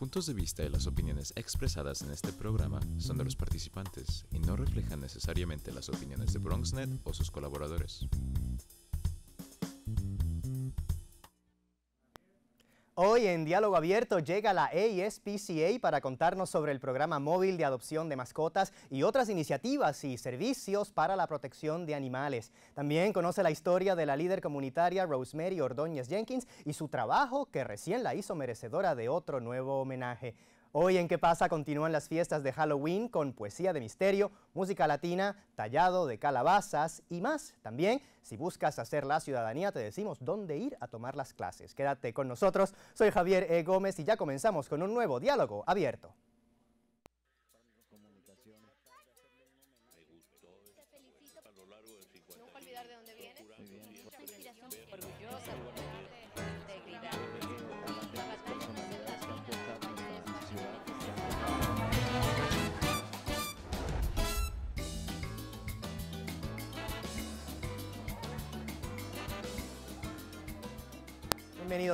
puntos de vista y las opiniones expresadas en este programa son de los participantes y no reflejan necesariamente las opiniones de BronxNet o sus colaboradores. Hoy en Diálogo Abierto llega la ASPCA para contarnos sobre el programa móvil de adopción de mascotas y otras iniciativas y servicios para la protección de animales. También conoce la historia de la líder comunitaria Rosemary Ordóñez Jenkins y su trabajo que recién la hizo merecedora de otro nuevo homenaje. Hoy en ¿Qué pasa? continúan las fiestas de Halloween con poesía de misterio, música latina, tallado de calabazas y más. También, si buscas hacer la ciudadanía, te decimos dónde ir a tomar las clases. Quédate con nosotros. Soy Javier E. Gómez y ya comenzamos con un nuevo diálogo abierto.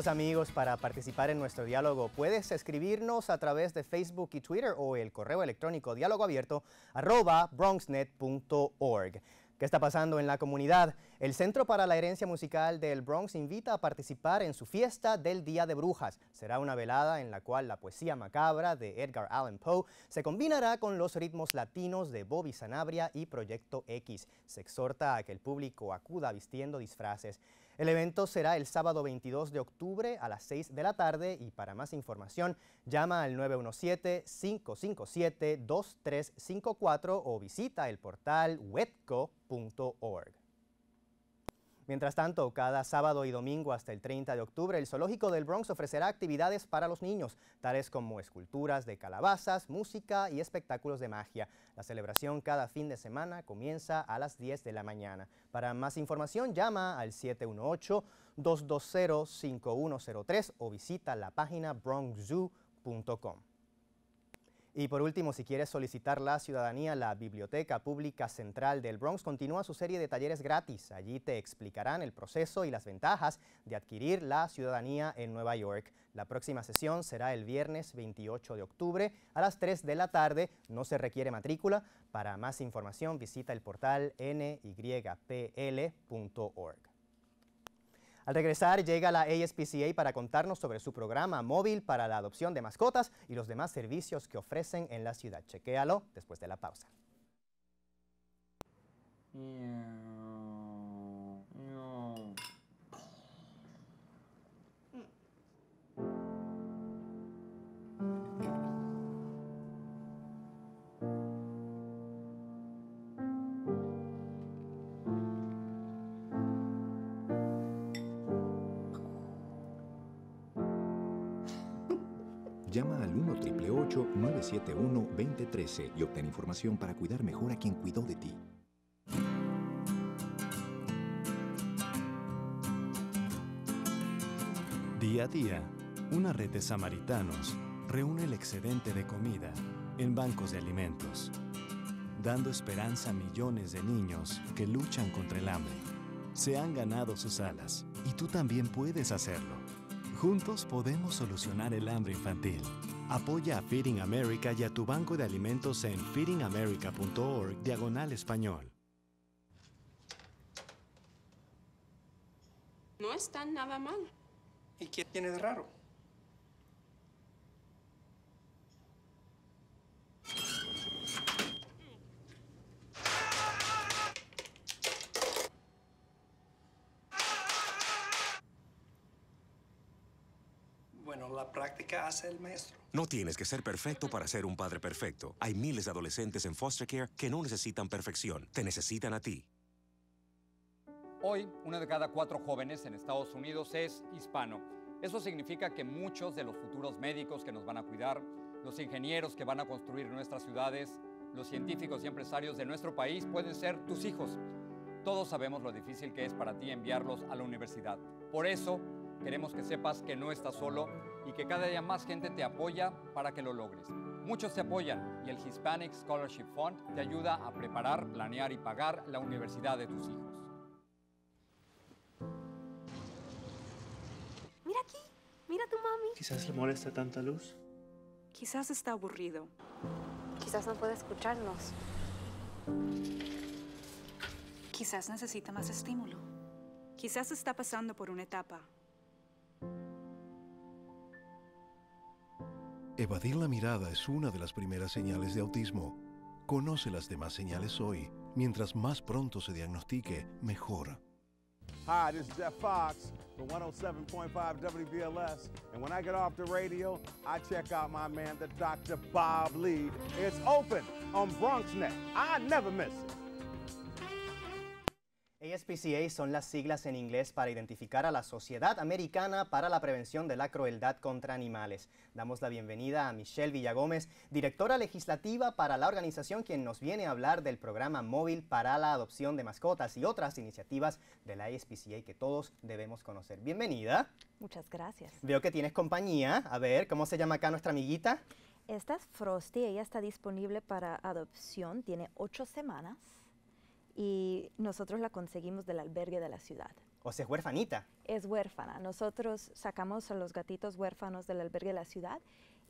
amigos para participar en nuestro diálogo. Puedes escribirnos a través de Facebook y Twitter o el correo electrónico diálogo abierto arroba bronxnet.org. ¿Qué está pasando en la comunidad? El Centro para la Herencia Musical del Bronx invita a participar en su fiesta del Día de Brujas. Será una velada en la cual la poesía macabra de Edgar Allan Poe se combinará con los ritmos latinos de Bobby Sanabria y Proyecto X. Se exhorta a que el público acuda vistiendo disfraces. El evento será el sábado 22 de octubre a las 6 de la tarde y para más información llama al 917-557-2354 o visita el portal webco.org. Mientras tanto, cada sábado y domingo hasta el 30 de octubre, el Zoológico del Bronx ofrecerá actividades para los niños, tales como esculturas de calabazas, música y espectáculos de magia. La celebración cada fin de semana comienza a las 10 de la mañana. Para más información, llama al 718-220-5103 o visita la página bronxzoo.com. Y por último, si quieres solicitar la ciudadanía, la Biblioteca Pública Central del Bronx continúa su serie de talleres gratis. Allí te explicarán el proceso y las ventajas de adquirir la ciudadanía en Nueva York. La próxima sesión será el viernes 28 de octubre a las 3 de la tarde. No se requiere matrícula. Para más información visita el portal nypl.org. Al regresar llega la ASPCA para contarnos sobre su programa móvil para la adopción de mascotas y los demás servicios que ofrecen en la ciudad. Chequéalo después de la pausa. y obtén información para cuidar mejor a quien cuidó de ti. Día a día, una red de samaritanos reúne el excedente de comida en bancos de alimentos, dando esperanza a millones de niños que luchan contra el hambre. Se han ganado sus alas y tú también puedes hacerlo. Juntos podemos solucionar el hambre infantil. Apoya a Feeding America y a tu banco de alimentos en feedingamerica.org diagonal español. No está nada mal. ¿Y qué tiene de raro? la práctica hace el maestro. No tienes que ser perfecto para ser un padre perfecto. Hay miles de adolescentes en foster care que no necesitan perfección, te necesitan a ti. Hoy, una de cada cuatro jóvenes en Estados Unidos es hispano. Eso significa que muchos de los futuros médicos que nos van a cuidar, los ingenieros que van a construir nuestras ciudades, los científicos y empresarios de nuestro país pueden ser tus hijos. Todos sabemos lo difícil que es para ti enviarlos a la universidad. Por eso, Queremos que sepas que no estás solo y que cada día más gente te apoya para que lo logres. Muchos te apoyan y el Hispanic Scholarship Fund te ayuda a preparar, planear y pagar la universidad de tus hijos. Mira aquí, mira a tu mami. Quizás le molesta tanta luz. Quizás está aburrido. Quizás no puede escucharnos. Quizás necesita más estímulo. Quizás está pasando por una etapa Evadir la mirada es una de las primeras señales de autismo. Conoce las demás señales hoy. Mientras más pronto se diagnostique, mejor. Hi, this is Jeff Fox for 107.5 WBLS, and when I get off the radio, I check out my man, the Dr. Bob Lee. It's open on BronxNet. I never miss it. ASPCA son las siglas en inglés para identificar a la Sociedad Americana para la Prevención de la Crueldad contra Animales. Damos la bienvenida a Michelle Villagómez, directora legislativa para la organización, quien nos viene a hablar del programa móvil para la adopción de mascotas y otras iniciativas de la ASPCA que todos debemos conocer. Bienvenida. Muchas gracias. Veo que tienes compañía. A ver, ¿cómo se llama acá nuestra amiguita? Esta es Frosty, ella está disponible para adopción, tiene ocho semanas y nosotros la conseguimos del albergue de la ciudad. O sea, es huérfanita. Es huérfana. Nosotros sacamos a los gatitos huérfanos del albergue de la ciudad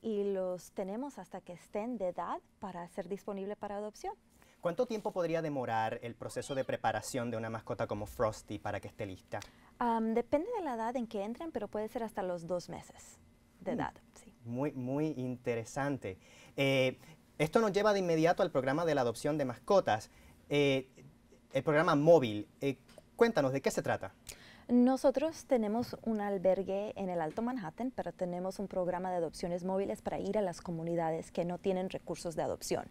y los tenemos hasta que estén de edad para ser disponible para adopción. ¿Cuánto tiempo podría demorar el proceso de preparación de una mascota como Frosty para que esté lista? depende de la edad en que entren, pero puede ser hasta los dos meses de mm. edad. Sí. Muy, muy interesante. Eh, esto nos lleva de inmediato al programa de la adopción de mascotas. Eh, el programa móvil. Eh, cuéntanos, ¿de qué se trata? Nosotros tenemos un albergue en el Alto Manhattan, pero tenemos un programa de adopciones móviles para ir a las comunidades que no tienen recursos de adopción.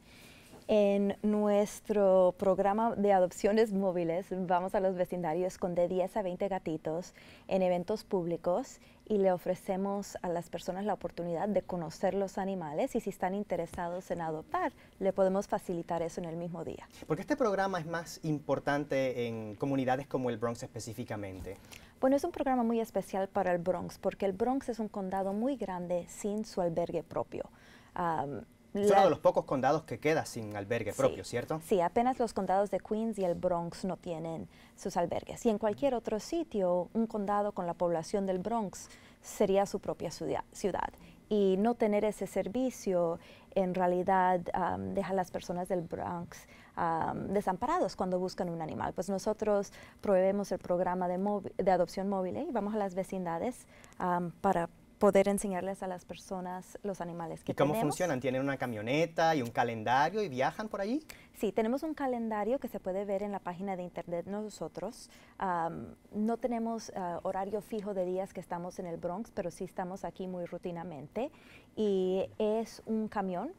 En nuestro programa de adopciones móviles vamos a los vecindarios con de 10 a 20 gatitos en eventos públicos y le ofrecemos a las personas la oportunidad de conocer los animales y si están interesados en adoptar, le podemos facilitar eso en el mismo día. ¿Por qué este programa es más importante en comunidades como el Bronx específicamente? Bueno, es un programa muy especial para el Bronx porque el Bronx es un condado muy grande sin su albergue propio. Es uno de los pocos condados que queda sin albergue propio, ¿cierto? Sí, apenas los condados de Queens y el Bronx no tienen sus albergues. Y en cualquier otro sitio, un condado con la población del Bronx sería su propia ciudad. Y no tener ese servicio en realidad deja a las personas del Bronx desamparados cuando buscan un animal. Pues nosotros proveemos el programa de, de adopción móvil ¿eh? y vamos a las vecindades para poder enseñarles a las personas los animales que ¿Y cómo funcionan? ¿Tienen una camioneta y un calendario y viajan por allí? Sí, tenemos un calendario que se puede ver en la página de internet nosotros. no tenemos ah, horario fijo de días que estamos en el Bronx, pero sí estamos aquí muy rutinamente. Y es un camión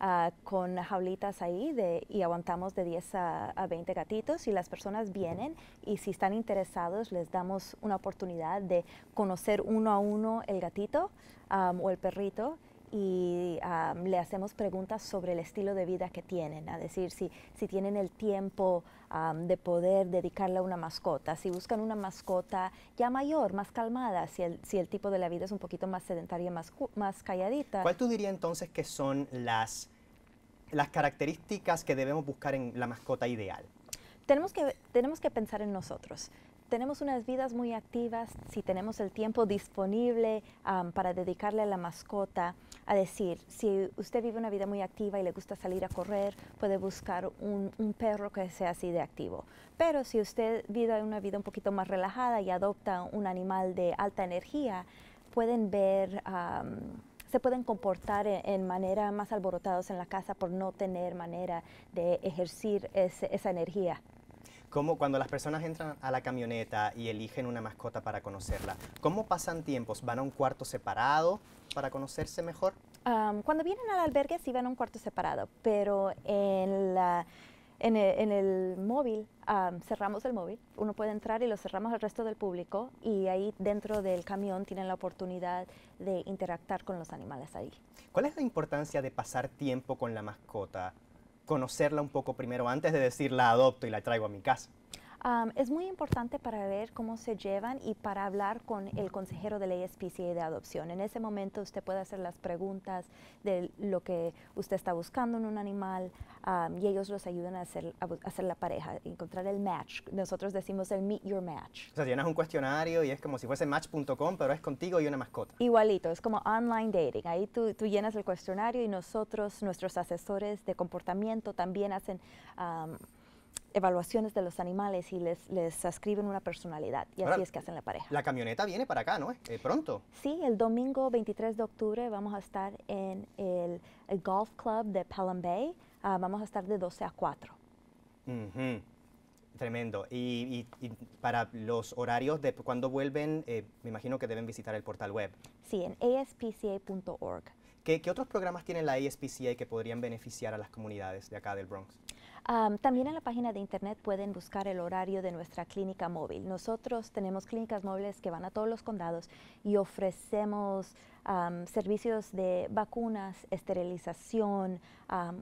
Ah, con jaulitas ahí de, y aguantamos de 10 a, 20 gatitos y las personas vienen y si están interesados les damos una oportunidad de conocer uno a uno el gatito o el perrito y le hacemos preguntas sobre el estilo de vida que tienen, a decir si, si tienen el tiempo de poder dedicarle a una mascota. Si buscan una mascota ya mayor, más calmada, si el, tipo de la vida es un poquito más sedentaria, más, más calladita. ¿Cuál tú dirías entonces que son las, las características que debemos buscar en la mascota ideal? que, tenemos que pensar en nosotros tenemos unas vidas muy activas, si tenemos el tiempo disponible para dedicarle a la mascota, a decir, si usted vive una vida muy activa y le gusta salir a correr, puede buscar un, perro que sea así de activo. Pero si usted vive una vida un poquito más relajada y adopta un animal de alta energía, pueden ver... se pueden comportar e, en, manera más alborotados en la casa por no tener manera de ejercer esa energía ¿Cómo, cuando las personas entran a la camioneta y eligen una mascota para conocerla, ¿cómo pasan tiempos? ¿Van a un cuarto separado para conocerse mejor? cuando vienen al albergue sí van a un cuarto separado, pero en e, el, móvil, cerramos el móvil, uno puede entrar y lo cerramos al resto del público y ahí dentro del camión tienen la oportunidad de interactuar con los animales ahí. ¿Cuál es la importancia de pasar tiempo con la mascota conocerla un poco primero antes de decir la adopto y la traigo a mi casa es muy importante para ver cómo se llevan y para hablar con el consejero de leyes y de adopción. En ese momento usted puede hacer las preguntas de lo que usted está buscando en un animal y ellos los ayudan a hacer, hacer la pareja, encontrar el match. Nosotros decimos el meet your match. O sea, llenas un cuestionario y es como si fuese match.com, pero es contigo y una mascota. Igualito, es como online dating. Ahí tú, tú llenas el cuestionario y nosotros, nuestros asesores de comportamiento también hacen evaluaciones de los animales y les, les ascriben una personalidad. Y así es que hacen la pareja. La camioneta viene para acá, ¿no? Eh, pronto. Sí, el domingo 23 de octubre vamos a estar en el, Golf Club de Pelham Bay. Ah, vamos a estar de 12 a 4. Tremendo. Y, para los horarios de cuando vuelven, eh, me imagino que deben visitar el portal web. Sí, en aspca.org. ¿Qué, otros programas tiene la ASPCA que podrían beneficiar a las comunidades de acá del Bronx? también en la página de internet pueden buscar el horario de nuestra clínica móvil. Nosotros tenemos clínicas móviles que van a todos los condados y ofrecemos servicios de vacunas, esterilización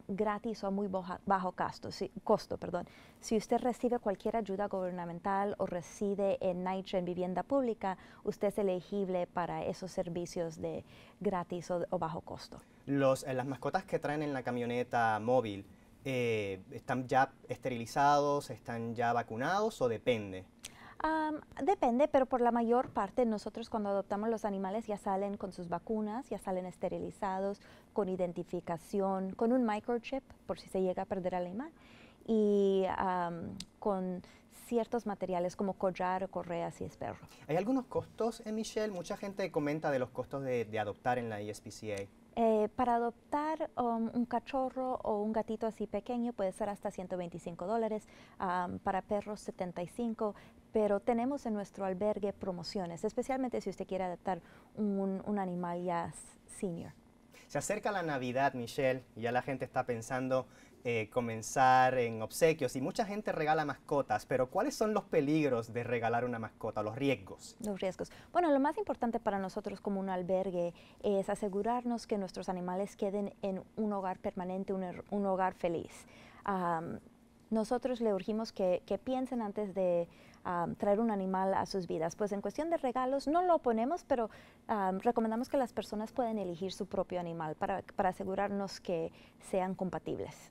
gratis o a muy bajo costo. Si, costo perdón. si usted recibe cualquier ayuda gubernamental o reside en NYCHA en vivienda pública, usted es elegible para esos servicios de gratis o, bajo costo. Eh, las mascotas que traen en la camioneta móvil, eh, están ya esterilizados, están ya vacunados o depende? depende, pero por la mayor parte nosotros cuando adoptamos los animales ya salen con sus vacunas, ya salen esterilizados, con identificación, con un microchip por si se llega a perder al animal y con ciertos materiales como collar, o correas y perro. ¿Hay algunos costos, eh, Michelle? Mucha gente comenta de los costos de, adoptar en la ESPCA. Eh, para adoptar um, un cachorro o un gatito así pequeño puede ser hasta 125 dólares, um, para perros 75, pero tenemos en nuestro albergue promociones, especialmente si usted quiere adoptar un, un animal ya senior. Se acerca la Navidad, Michelle, y ya la gente está pensando eh, comenzar en obsequios y mucha gente regala mascotas, pero ¿cuáles son los peligros de regalar una mascota, los riesgos? Los riesgos. Bueno, lo más importante para nosotros como un albergue es asegurarnos que nuestros animales queden en un hogar permanente, un, er, hogar feliz. nosotros le urgimos que, piensen antes de traer un animal a sus vidas. Pues en cuestión de regalos no lo ponemos, pero recomendamos que las personas puedan elegir su propio animal para asegurarnos que sean compatibles.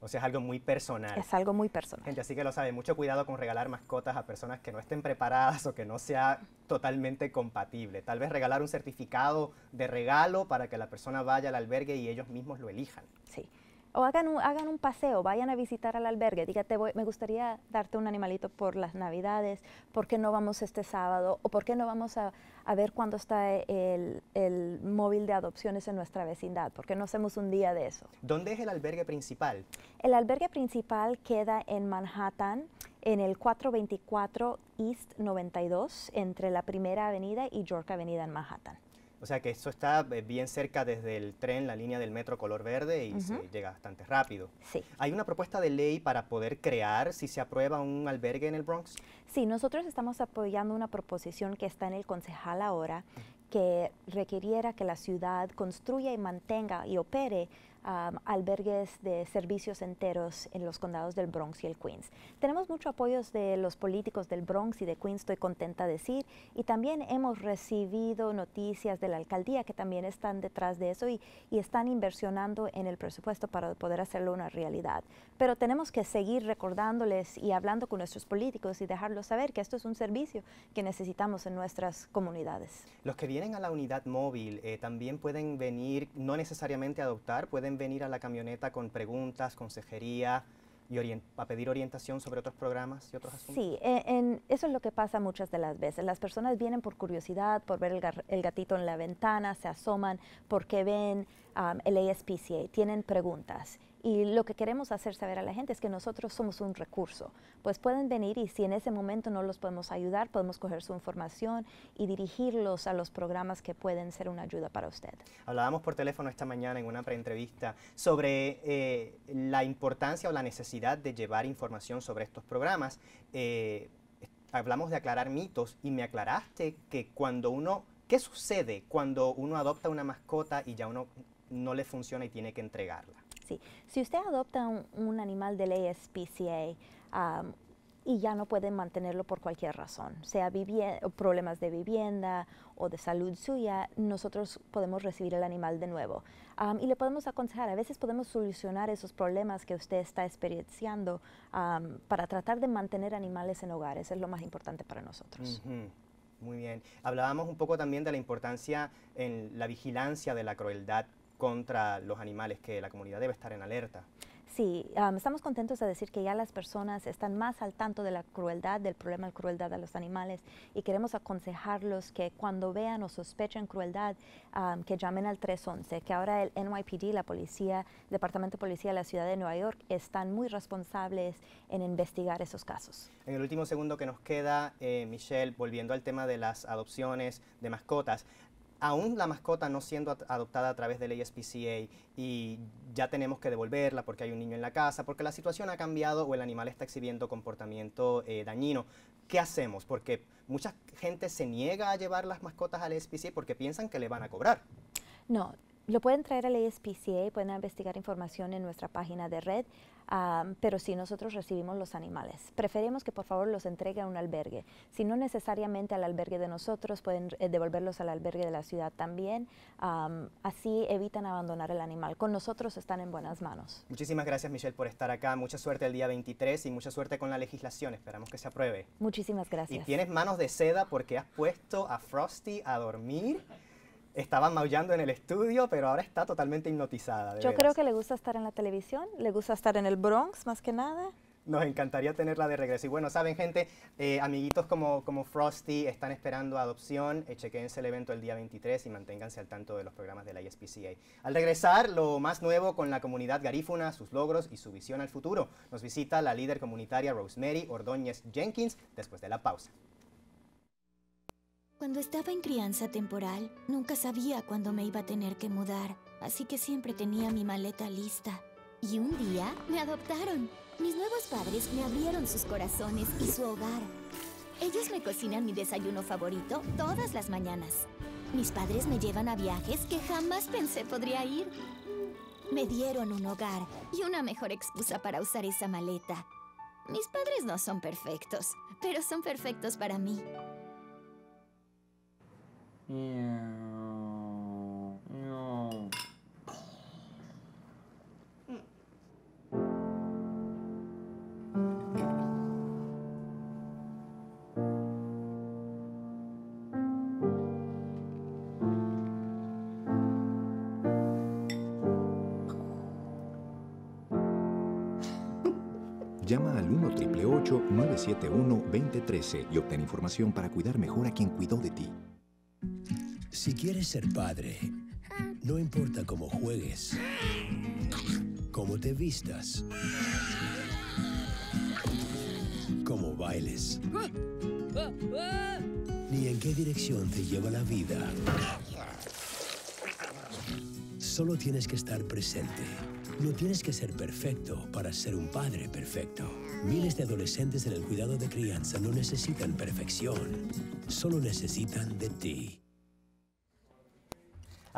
O sea, es algo muy personal. Es algo muy personal. Gente, así que lo sabe mucho cuidado con regalar mascotas a personas que no estén preparadas o que no sea totalmente compatible. Tal vez regalar un certificado de regalo para que la persona vaya al albergue y ellos mismos lo elijan. Sí. O hagan un, paseo, vayan a visitar al albergue, dígate, me gustaría darte un animalito por las navidades, ¿por qué no vamos este sábado? ¿O por qué no vamos a, ver cuándo está el, el, móvil de adopciones en nuestra vecindad? ¿Por qué no hacemos un día de eso? ¿Dónde es el albergue principal? El albergue principal queda en Manhattan, en el 424 East 92, entre la Primera Avenida y York Avenida en Manhattan. O sea que eso está eh, bien cerca desde el tren, la línea del metro color verde y se llega bastante rápido. Sí. ¿Hay una propuesta de ley para poder crear si se aprueba un albergue en el Bronx? Sí, nosotros estamos apoyando una proposición que está en el concejal ahora que requiriera que la ciudad construya y mantenga y opere albergues de servicios enteros en los condados del Bronx y el Queens. Tenemos mucho apoyo de los políticos del Bronx y de Queens, estoy contenta de decir, y también hemos recibido noticias de la alcaldía que también están detrás de eso y, están inversionando en el presupuesto para poder hacerlo una realidad. Pero tenemos que seguir recordándoles y hablando con nuestros políticos y dejarlos saber que esto es un servicio que necesitamos en nuestras comunidades. Los que vienen a la unidad móvil eh, también pueden venir, no necesariamente a adoptar, pueden venir a la camioneta con preguntas, consejería, y a pedir orientación sobre otros programas y otros asuntos? Sí, eso es lo que pasa muchas de las veces. Las personas vienen por curiosidad, por ver el, gatito en la ventana, se asoman porque ven el ASPCA, tienen preguntas y lo que queremos hacer saber a la gente es que nosotros somos un recurso. Pues pueden venir y si en ese momento no los podemos ayudar, podemos coger su información y dirigirlos a los programas que pueden ser una ayuda para usted. Hablábamos por teléfono esta mañana en una preentrevista sobre eh, la importancia o la necesidad de llevar información sobre estos programas. Eh, hablamos de aclarar mitos y me aclaraste que cuando uno, ¿qué sucede cuando uno adopta una mascota y ya uno no le funciona y tiene que entregarla? Si usted adopta un, animal de ley spca y ya no puede mantenerlo por cualquier razón, sea problemas de vivienda o de salud suya, nosotros podemos recibir el animal de nuevo. y le podemos aconsejar, a veces podemos solucionar esos problemas que usted está experienciando para tratar de mantener animales en hogares, es lo más importante para nosotros. Muy bien. Hablábamos un poco también de la importancia en la vigilancia de la crueldad contra los animales, que la comunidad debe estar en alerta. Sí, estamos contentos de decir que ya las personas están más al tanto de la crueldad, del problema de crueldad a los animales y queremos aconsejarlos que cuando vean o sospechen crueldad, que llamen al 311, que ahora el NYPD, la policía, Departamento de Policía de la Ciudad de Nueva York, están muy responsables en investigar esos casos. En el último segundo que nos queda, eh, Michelle, volviendo al tema de las adopciones de mascotas, aún la mascota no siendo adoptada a través del ASPCA y ya tenemos que devolverla porque hay un niño en la casa, porque la situación ha cambiado o el animal está exhibiendo comportamiento eh, dañino. ¿Qué hacemos? Porque mucha gente se niega a llevar las mascotas al ASPCA porque piensan que le van a cobrar. No, lo pueden traer a la e al y pueden investigar información en nuestra página de red, ah, pero si nosotros recibimos los animales, preferimos que por favor los entregue a un albergue. Si no necesariamente al albergue de nosotros, pueden eh, devolverlos al albergue de la ciudad también. así evitan abandonar el animal. Con nosotros están en buenas manos. Muchísimas gracias Michelle por estar acá. Mucha suerte el día 23 y mucha suerte con la legislación. Esperamos que se apruebe. Muchísimas gracias. Y tienes manos de seda porque has puesto a Frosty a dormir estaba maullando en el estudio, pero ahora está totalmente hipnotizada. Yo creo que le gusta estar en la televisión, le gusta estar en el Bronx más que nada. Nos encantaría tenerla de regreso. Y bueno, saben gente, eh, amiguitos como, como Frosty están esperando adopción. Eh, chequense el evento el día 23 y manténganse al tanto de los programas de la ISPCA. Al regresar, lo más nuevo con la comunidad garífuna, sus logros y su visión al futuro. Nos visita la líder comunitaria Rosemary Ordóñez Jenkins después de la pausa. Cuando estaba en crianza temporal, nunca sabía cuándo me iba a tener que mudar, así que siempre tenía mi maleta lista. Y un día me adoptaron. Mis nuevos padres me abrieron sus corazones y su hogar. Ellos me cocinan mi desayuno favorito todas las mañanas. Mis padres me llevan a viajes que jamás pensé podría ir. Me dieron un hogar y una mejor excusa para usar esa maleta. Mis padres no son perfectos, pero son perfectos para mí. Llama al 1 971 2013 y obtén información para cuidar mejor a quien cuidó de ti. Si quieres ser padre, no importa cómo juegues, cómo te vistas, cómo bailes, ni en qué dirección te lleva la vida. Solo tienes que estar presente. No tienes que ser perfecto para ser un padre perfecto. Miles de adolescentes en el cuidado de crianza no necesitan perfección, solo necesitan de ti.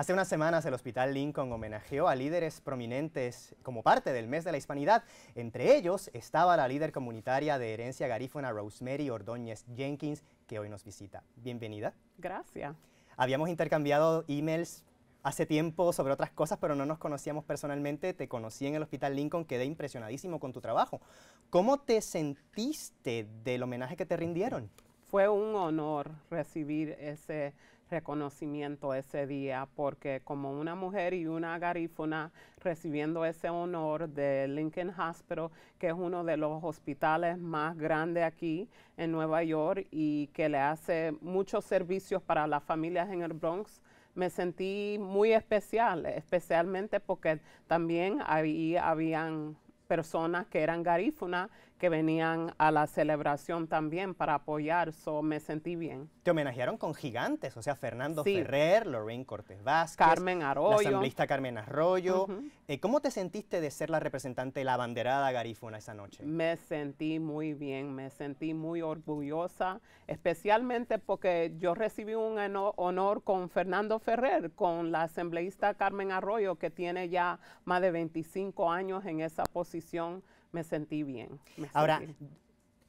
Hace unas semanas el Hospital Lincoln homenajeó a líderes prominentes como parte del Mes de la Hispanidad. Entre ellos estaba la líder comunitaria de herencia garífuna Rosemary Ordóñez Jenkins, que hoy nos visita. Bienvenida. Gracias. Habíamos intercambiado emails hace tiempo sobre otras cosas, pero no nos conocíamos personalmente. Te conocí en el Hospital Lincoln, quedé impresionadísimo con tu trabajo. ¿Cómo te sentiste del homenaje que te rindieron? Fue un honor recibir ese reconocimiento ese día, porque como una mujer y una garífuna recibiendo ese honor de Lincoln Hospital, que es uno de los hospitales más grandes aquí en Nueva York y que le hace muchos servicios para las familias en el Bronx, me sentí muy especial, especialmente porque también ahí habían personas que eran garífunas que venían a la celebración también para apoyar, so me sentí bien. Te homenajearon con gigantes, o sea, Fernando Ferrer, Lorraine Cortés Vázquez, Carmen Arroyo. La asambleísta Carmen Arroyo. Eh, ¿Cómo te sentiste de ser la representante de la banderada garífuna esa noche? Me sentí muy bien, me sentí muy orgullosa, especialmente porque yo recibí un honor con Fernando Ferrer, con la asambleísta Carmen Arroyo, que tiene ya más de 25 años en esa posición me sentí bien. Ahora,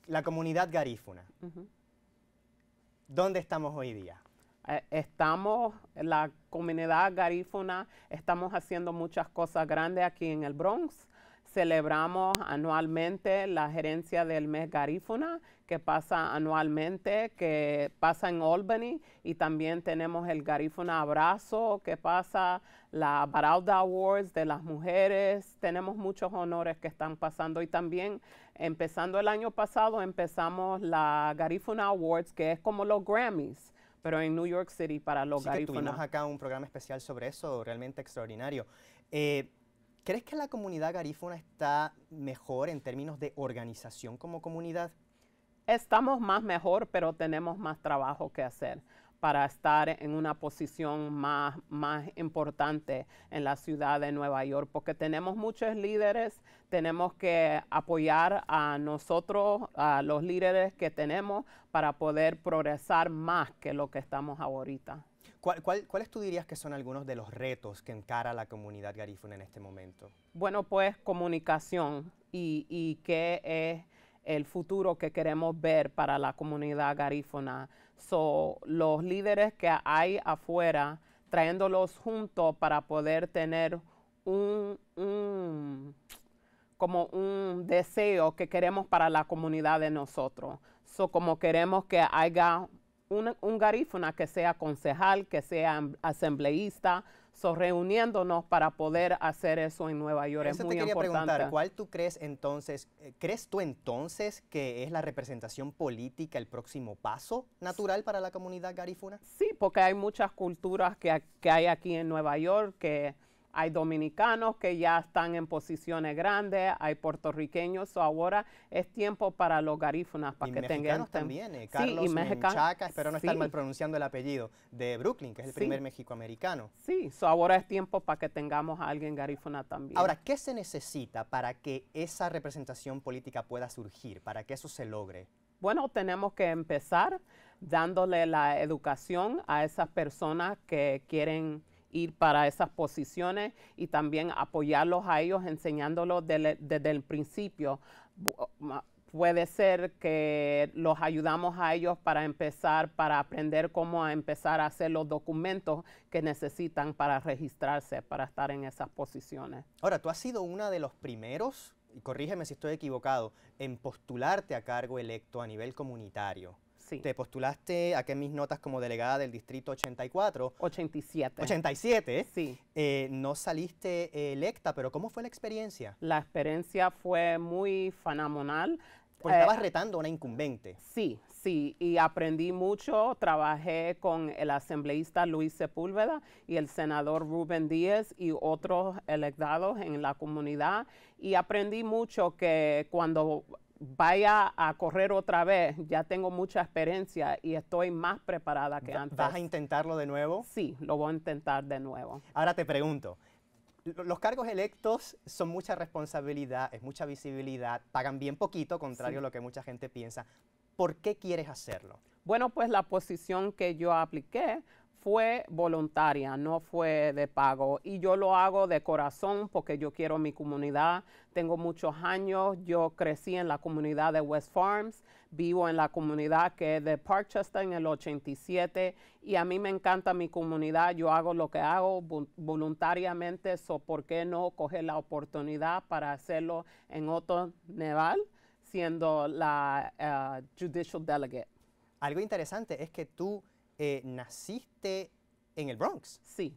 la comunidad garífuna, ¿dónde estamos hoy día? Eh, estamos, la comunidad garífuna, estamos haciendo muchas cosas grandes aquí en el Bronx celebramos anualmente la gerencia del mes Garífuna, que pasa anualmente, que pasa en Albany, y también tenemos el Garífuna Abrazo, que pasa la Baralda Awards de las mujeres, tenemos muchos honores que están pasando y también empezando el año pasado empezamos la Garífuna Awards, que es como los Grammys pero en New York City para los sí, acá un programa especial sobre eso, realmente extraordinario. Eh, ¿Crees que la comunidad garífuna está mejor en términos de organización como comunidad? Estamos más mejor, pero tenemos más trabajo que hacer para estar en una posición más, más importante en la ciudad de Nueva York, porque tenemos muchos líderes, tenemos que apoyar a nosotros, a los líderes que tenemos, para poder progresar más que lo que estamos ahorita. ¿Cuál, cuál, cuáles tú dirías que son algunos de los retos que encara la comunidad garífuna en este momento? Bueno, pues comunicación y, y qué es el futuro que queremos ver para la comunidad garífuna. Son los líderes que hay afuera, trayéndolos juntos para poder tener un, como un deseo que queremos para la comunidad de nosotros. So, como queremos que haya un garífuna que sea concejal, que sea asambleísta, so, reuniéndonos para poder hacer eso en Nueva York. es muy importante. ¿cuál tú crees entonces, eh, crees tú entonces que es la representación política el próximo paso natural para la comunidad garífuna? Sí, porque hay muchas culturas que hay aquí en Nueva York que hay dominicanos que ya están en posiciones grandes, hay puertorriqueños, so ahora es tiempo para los garífonas. para que mexicanos también, eh, Carlos espero no estar mal pronunciando el apellido, de Brooklyn, que es el primer americano Sí, ahora es tiempo para que tengamos a alguien garífuna también. Ahora, ¿qué se necesita para que esa representación política pueda surgir, para que eso se logre? Bueno, tenemos que empezar dándole la educación a esas personas que quieren ir para esas posiciones y también apoyarlos a ellos enseñándolos desde, el principio. Puede ser que los ayudamos a ellos para empezar, para aprender cómo a empezar a hacer los documentos que necesitan para registrarse, para estar en esas posiciones. Ahora, tú has sido uno de los primeros, y corrígeme si estoy equivocado, en postularte a cargo electo a nivel comunitario. Te postulaste a que mis notas como delegada del distrito 84. 87. 87. Sí. Eh, no saliste electa, pero ¿cómo fue la experiencia? La experiencia fue muy fenomenal. Porque estabas eh, retando a una incumbente. Sí, sí, y aprendí mucho. Trabajé con el asambleísta Luis Sepúlveda y el senador Rubén Díez y otros electados en la comunidad. Y aprendí mucho que cuando vaya a correr otra vez, ya tengo mucha experiencia y estoy más preparada que antes. ¿Vas a intentarlo de nuevo? Sí, lo voy a intentar de nuevo. Ahora te pregunto, los cargos electos son mucha responsabilidad, es mucha visibilidad, pagan bien poquito, contrario a lo que mucha gente piensa. ¿Por qué quieres hacerlo? Bueno, pues la posición que yo apliqué fue voluntaria, no fue de pago. Y yo lo hago de corazón porque yo quiero mi comunidad. Tengo muchos años, yo crecí en la comunidad de West Farms, vivo en la comunidad que es de Parkchester en el 87 y a mí me encanta mi comunidad, yo hago lo que hago voluntariamente, ¿por qué no coger la oportunidad para hacerlo en otro Neval siendo la eh, Judicial Delegate? Algo interesante es que tú eh, naciste en el Bronx. Sí.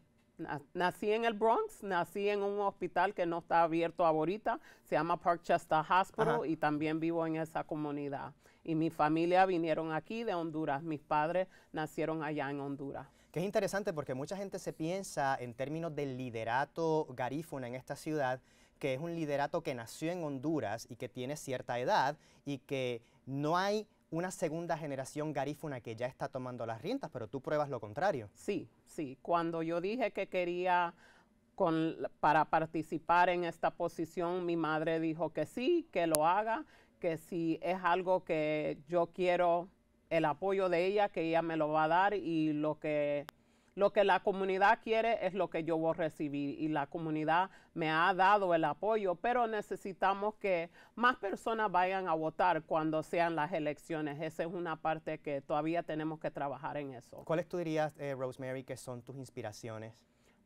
Nací en el Bronx, nací en un hospital que no está abierto ahorita, se llama Parkchester Hospital y también vivo en esa comunidad. Y mi familia vinieron aquí de Honduras, mis padres nacieron allá en Honduras. Que es interesante porque mucha gente se piensa en términos del liderato garífuna en esta ciudad, que es un liderato que nació en Honduras y que tiene cierta edad y que no hay una segunda generación garífuna que ya está tomando las riendas, pero tú pruebas lo contrario. Sí, sí. Cuando yo dije que quería con, para participar en esta posición, mi madre dijo que sí, que lo haga, que si es algo que yo quiero el apoyo de ella, que ella me lo va a dar y lo que lo que la comunidad quiere es lo que yo voy a recibir y la comunidad me ha dado el apoyo, pero necesitamos que más personas vayan a votar cuando sean las elecciones. Esa es una parte que todavía tenemos que trabajar en eso. ¿Cuáles tú dirías, eh, Rosemary, que son tus inspiraciones?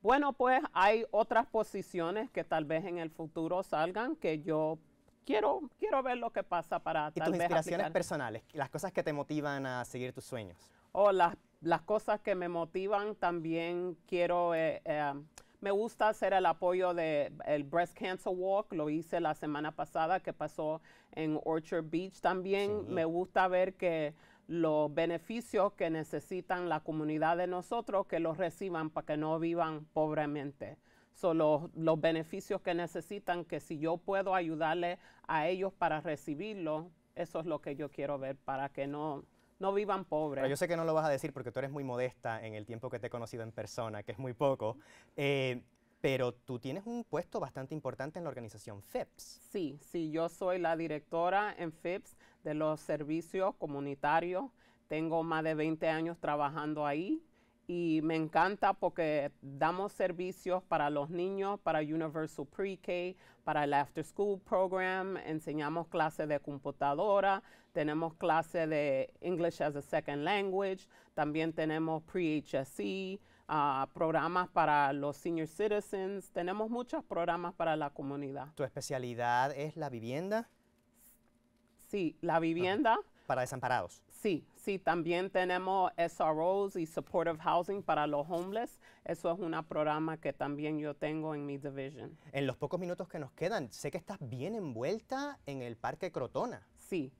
Bueno, pues hay otras posiciones que tal vez en el futuro salgan que yo quiero, quiero ver lo que pasa para ¿Y tus inspiraciones personales, las cosas que te motivan a seguir tus sueños. O las cosas que me motivan también quiero, eh, eh, me gusta hacer el apoyo del el Breast Cancer Walk, lo hice la semana pasada que pasó en Orchard Beach también. Me gusta ver que los beneficios que necesitan la comunidad de nosotros, que los reciban para que no vivan pobremente. Son los, los beneficios que necesitan, que si yo puedo ayudarle a ellos para recibirlo, eso es lo que yo quiero ver, para que no, no vivan pobres. Pero yo sé que no lo vas a decir porque tú eres muy modesta en el tiempo que te he conocido en persona, que es muy poco. Eh, pero tú tienes un puesto bastante importante en la organización FIPS. E sí, sí, yo soy la directora en FIPS e de los servicios comunitarios. Tengo más de 20 años trabajando ahí y me encanta porque damos servicios para los niños, para Universal Pre-K, para el After School Program, enseñamos clases de computadora, tenemos clase de English as a Second Language, también tenemos pre-HSE, ah, programas para los senior citizens, tenemos muchos programas para la comunidad. ¿Tu especialidad es la vivienda? Sí, la vivienda. Para desamparados. Sí, sí, también tenemos SROs y Supportive Housing para los homeless. Eso es un programa que también yo tengo en mi division. En los pocos minutos que nos quedan, sé que estás bien envuelta en el Parque Crotona. Sí,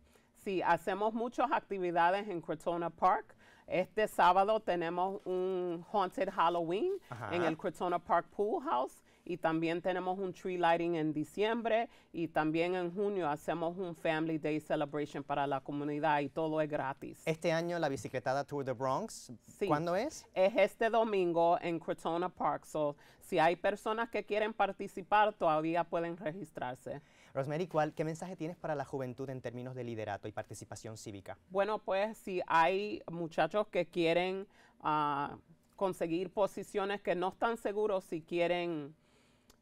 Sí, hacemos muchas actividades en Cretona Park. Este sábado tenemos un Haunted Halloween en el Cretona Park Pool House y también tenemos un tree lighting en diciembre y también en junio hacemos un Family Day Celebration para la comunidad y todo es gratis. Este año la bicicletada Tour de Bronx, ¿cuándo es? Es este domingo en Cretona Park, so si hay personas que quieren participar todavía pueden registrarse. Rosemary, ¿cuál, ¿qué mensaje tienes para la juventud en términos de liderato y participación cívica? Bueno, pues si hay muchachos que quieren ah, conseguir posiciones que no están seguros si quieren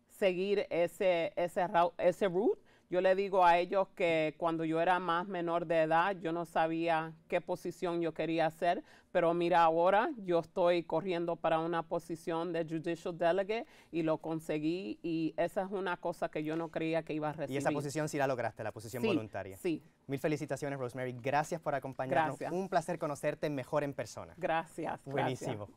seguir ese, ese, ese route, yo le digo a ellos que cuando yo era más menor de edad, yo no sabía qué posición yo quería hacer, pero mira ahora, yo estoy corriendo para una posición de Judicial Delegate y lo conseguí y esa es una cosa que yo no creía que iba a recibir. ¿Y esa posición sí la lograste, la posición voluntaria? Sí, Mil felicitaciones, Rosemary. Gracias por acompañarnos. Un placer conocerte mejor en persona. Gracias. Buenísimo.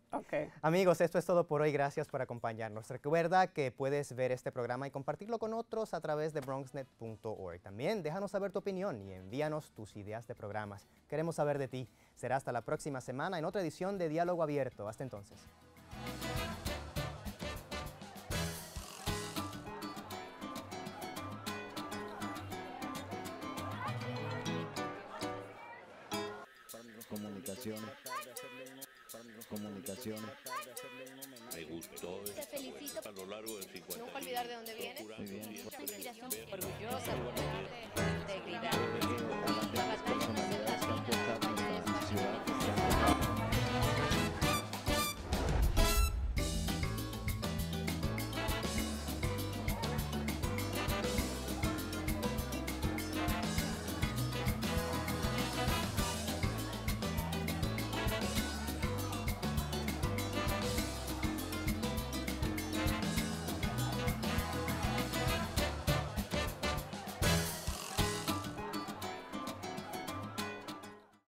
Amigos, esto es todo por hoy. Gracias por acompañarnos. Recuerda que puedes ver este programa y compartirlo con otros a través de bronxnet.org. También déjanos saber tu opinión y envíanos tus ideas de programas. Queremos saber de ti. Será hasta la próxima semana en otra edición de Diálogo Abierto. Hasta entonces. comunicación. Me gustó. A lo largo del olvidar de dónde inspiración orgullosa.